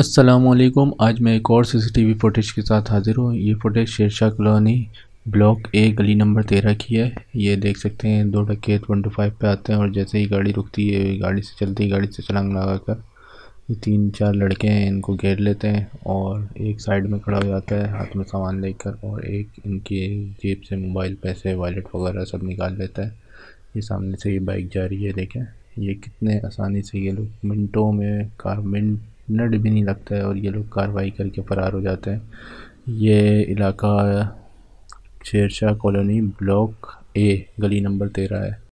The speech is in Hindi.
असलम आज मैं एक और सीसीटीवी फुटेज के साथ हाज़िर हूँ ये footage Shershah colony block A गली नंबर तेरह की है ये देख सकते हैं दो डकेत वन टू फाइव पर आते हैं और जैसे ही गाड़ी रुकती है गाड़ी से चलती है गाड़ी से चलांग लगा कर ये तीन चार लड़के हैं इनको घेर लेते हैं और एक साइड में खड़ा हो जाता है हाथ में सामान लेकर और एक इनके जेब से मोबाइल पैसे वॉलेट वगैरह सब निकाल लेता है ये सामने से ये बाइक जा रही है देखें ये कितने आसानी से ये लोग मिनटों में कार मिनट मिनट भी नहीं लगता है और ये लोग कार्रवाई करके फ़रार हो जाते हैं ये इलाका शेरशाह कॉलोनी ब्लॉक ए गली नंबर तेरह है